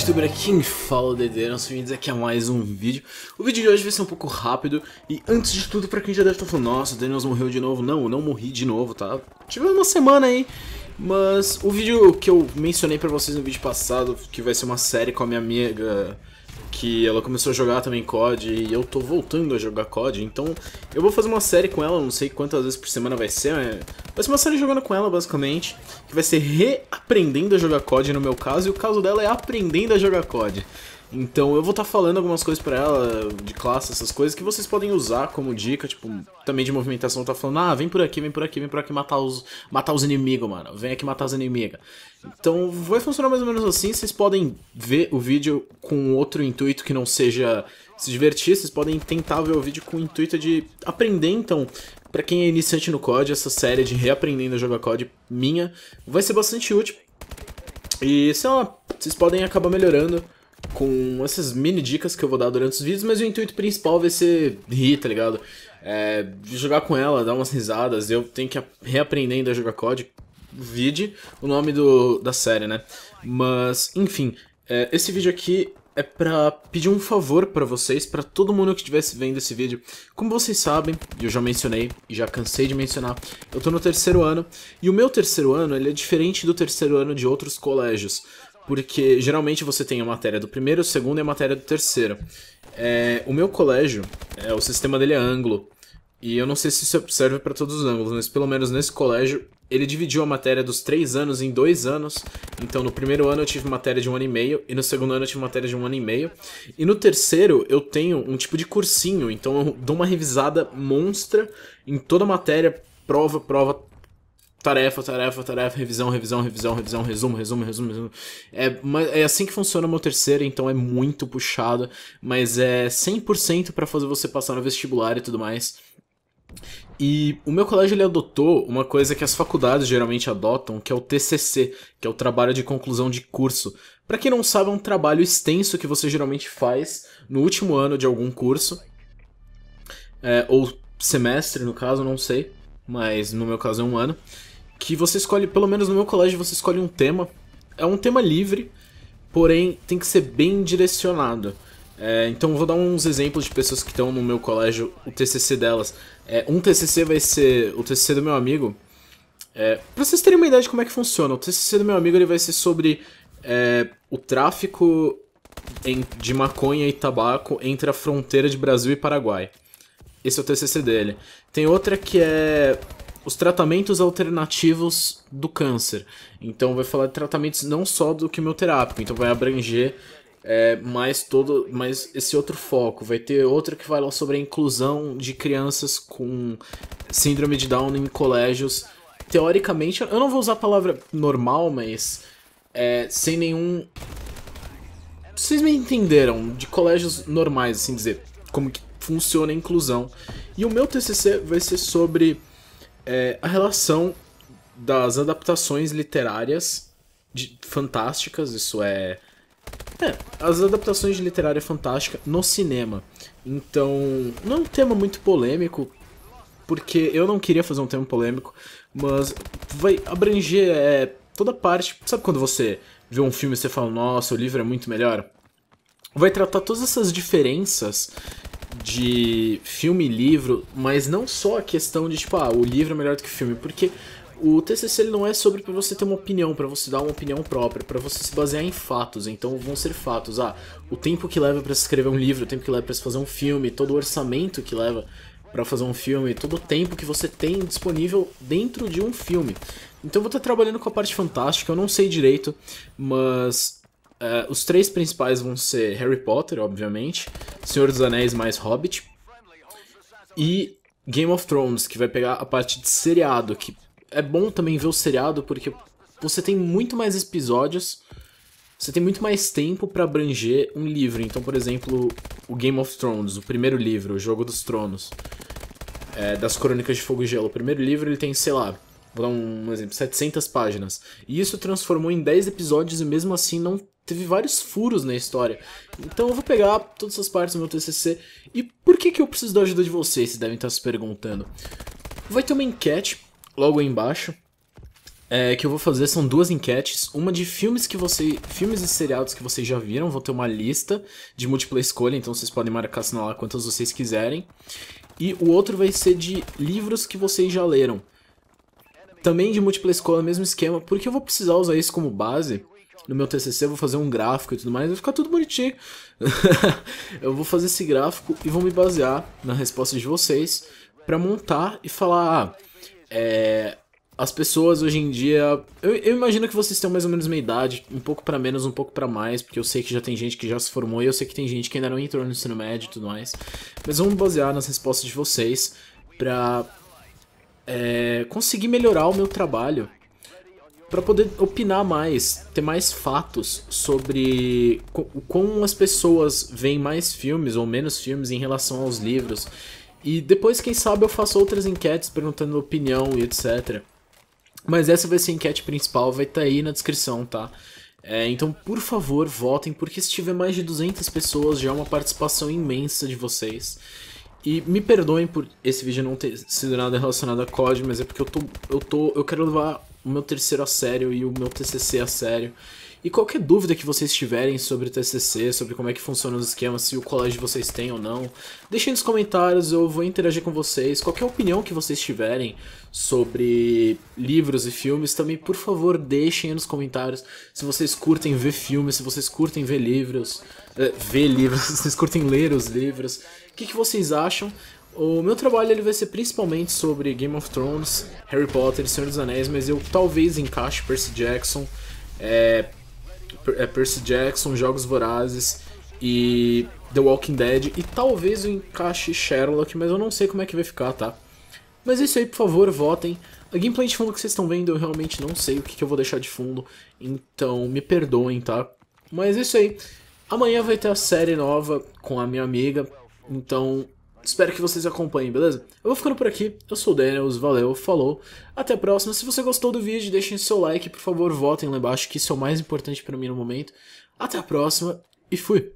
youtuber, aqui em fala Dedeiram, sejam bem-vindos aqui a mais um vídeo. O vídeo de hoje vai ser um pouco rápido e antes de tudo, pra quem já deve estar tá falando, nossa, o Daniels morreu de novo. Não, eu não morri de novo, tá? Tive uma semana aí, mas o vídeo que eu mencionei pra vocês no vídeo passado, que vai ser uma série com a minha amiga que ela começou a jogar também COD e eu tô voltando a jogar COD, então eu vou fazer uma série com ela, não sei quantas vezes por semana vai ser, mas vai ser uma série jogando com ela basicamente, que vai ser reaprendendo a jogar COD no meu caso, e o caso dela é aprendendo a jogar COD. Então eu vou estar tá falando algumas coisas para ela de classe, essas coisas que vocês podem usar como dica, tipo, também de movimentação, tá falando: "Ah, vem por aqui, vem por aqui, vem por aqui matar os matar os inimigos, mano. Vem aqui matar os inimigos". Então vai funcionar mais ou menos assim, vocês podem ver o vídeo com outro intuito que não seja se divertir, vocês podem tentar ver o vídeo com o intuito de aprender, então, para quem é iniciante no COD, essa série de reaprendendo a jogar COD minha vai ser bastante útil. E sei lá, vocês podem acabar melhorando com essas mini dicas que eu vou dar durante os vídeos, mas o intuito principal vai ser rir, tá ligado? É, jogar com ela, dar umas risadas, eu tenho que reaprender ainda a jogar COD, vide o nome do, da série, né? Mas, enfim, é, esse vídeo aqui é para pedir um favor para vocês, para todo mundo que estivesse vendo esse vídeo. Como vocês sabem, e eu já mencionei e já cansei de mencionar, eu tô no terceiro ano e o meu terceiro ano ele é diferente do terceiro ano de outros colégios, porque geralmente você tem a matéria do primeiro, o segundo e a matéria do terceiro. É, o meu colégio, é, o sistema dele é anglo, e eu não sei se isso serve para todos os ângulos, mas pelo menos nesse colégio ele dividiu a matéria dos três anos em dois anos. Então, no primeiro ano eu tive matéria de um ano e meio, e no segundo ano eu tive matéria de um ano e meio. E no terceiro eu tenho um tipo de cursinho, então eu dou uma revisada monstra em toda a matéria, prova, prova, tarefa, tarefa, tarefa, revisão, revisão, revisão, revisão, resumo, resumo, resumo, resumo. É, é assim que funciona o meu terceiro, então é muito puxado, mas é 100% para fazer você passar no vestibular e tudo mais. E o meu colégio ele adotou uma coisa que as faculdades geralmente adotam, que é o TCC, que é o trabalho de conclusão de curso. Para quem não sabe, é um trabalho extenso que você geralmente faz no último ano de algum curso, é, ou semestre no caso, não sei, mas no meu caso é um ano que você escolhe, pelo menos no meu colégio, você escolhe um tema. É um tema livre, porém tem que ser bem direcionado. É, então vou dar uns exemplos de pessoas que estão no meu colégio, o TCC delas. É, um TCC vai ser o TCC do meu amigo. É, pra vocês terem uma ideia de como é que funciona, o TCC do meu amigo ele vai ser sobre é, o tráfico em, de maconha e tabaco entre a fronteira de Brasil e Paraguai. Esse é o TCC dele. Tem outra que é os tratamentos alternativos do câncer. Então vai falar de tratamentos não só do quimioterápico, então vai abranger é, mais todo, mais esse outro foco. Vai ter outra que vai lá sobre a inclusão de crianças com síndrome de Down em colégios. Teoricamente, eu não vou usar a palavra normal, mas é, sem nenhum vocês me entenderam, de colégios normais, assim dizer, como que funciona a inclusão. E o meu TCC vai ser sobre é, a relação das adaptações literárias de, fantásticas, isso é, é, as adaptações de literária fantástica no cinema. Então, não é um tema muito polêmico, porque eu não queria fazer um tema polêmico, mas vai abranger é, toda parte. Sabe quando você vê um filme e você fala, nossa, o livro é muito melhor? Vai tratar todas essas diferenças de filme e livro, mas não só a questão de, tipo, ah, o livro é melhor do que o filme, porque o TCC ele não é sobre para você ter uma opinião, para você dar uma opinião própria, para você se basear em fatos. Então vão ser fatos, ah, o tempo que leva para escrever um livro, o tempo que leva para fazer um filme, todo o orçamento que leva para fazer um filme, todo o tempo que você tem disponível dentro de um filme. Então vou estar trabalhando com a parte fantástica, eu não sei direito, mas Uh, os três principais vão ser Harry Potter, obviamente, Senhor dos Anéis mais Hobbit e Game of Thrones, que vai pegar a parte de seriado, que é bom também ver o seriado porque você tem muito mais episódios, você tem muito mais tempo para abranger um livro. Então, por exemplo, o Game of Thrones, o primeiro livro, o Jogo dos Tronos, é, das Crônicas de Fogo e Gelo, o primeiro livro ele tem, sei lá, vou dar um exemplo, 700 páginas. E isso transformou em 10 episódios e mesmo assim não teve vários furos na história. Então eu vou pegar todas essas partes do meu TCC. E por que, que eu preciso da ajuda de vocês? Vocês devem estar se perguntando. Vai ter uma enquete logo aí embaixo. É, que eu vou fazer são duas enquetes, uma de filmes que você, filmes e seriados que vocês já viram, vou ter uma lista de múltipla escolha, então vocês podem marcar lá quantas vocês quiserem. E o outro vai ser de livros que vocês já leram. Também de múltipla escola, mesmo esquema, porque eu vou precisar usar isso como base. No meu TCC eu vou fazer um gráfico e tudo mais, vai ficar tudo bonitinho. eu vou fazer esse gráfico e vou me basear na resposta de vocês para montar e falar, ah, é, as pessoas hoje em dia. Eu, eu, imagino que vocês têm mais ou menos minha idade, um pouco para menos, um pouco para mais, porque eu sei que já tem gente que já se formou e eu sei que tem gente que ainda não entrou no ensino médio e tudo mais. Mas vamos basear nas respostas de vocês pra. É, conseguir melhorar o meu trabalho para poder opinar mais, ter mais fatos sobre como as pessoas veem mais filmes ou menos filmes em relação aos livros. E depois, quem sabe, eu faço outras enquetes perguntando opinião e etc. Mas essa vai ser a enquete principal, vai estar tá aí na descrição, tá? É, então, por favor, votem, porque se tiver mais de 200 pessoas já é uma participação imensa de vocês. E me perdoem por esse vídeo não ter sido nada relacionado a COD, mas é porque eu tô, eu tô, eu quero levar o meu terceiro a sério e o meu TCC a sério. E qualquer dúvida que vocês tiverem sobre o TCC, sobre como é que funciona os esquemas, se o colégio vocês tem ou não, deixem nos comentários, eu vou interagir com vocês. Qualquer opinião que vocês tiverem sobre livros e filmes, também, por favor, deixem nos comentários se vocês curtem ver filmes, se vocês curtem ver livros, eh, ver livros, se vocês curtem ler os livros que, que vocês acham? O meu trabalho ele vai ser principalmente sobre Game of Thrones, Harry Potter, Senhor dos Anéis, mas eu talvez encaixe Percy Jackson, é, é Percy Jackson, Jogos Vorazes e The Walking Dead e talvez eu encaixe Sherlock, mas eu não sei como é que vai ficar, tá? Mas é isso aí, por favor, votem. A gameplay de fundo que vocês estão vendo, eu realmente não sei o que, que eu vou deixar de fundo, então me perdoem, tá? Mas é isso aí. Amanhã vai ter a série nova com a minha amiga, então, espero que vocês acompanhem, beleza? Eu vou ficando por aqui, eu sou o Daniels, valeu, falou, até a próxima. Se você gostou do vídeo, deixem seu like, por favor, votem lá embaixo, que isso é o mais importante para mim no momento. Até a próxima e fui!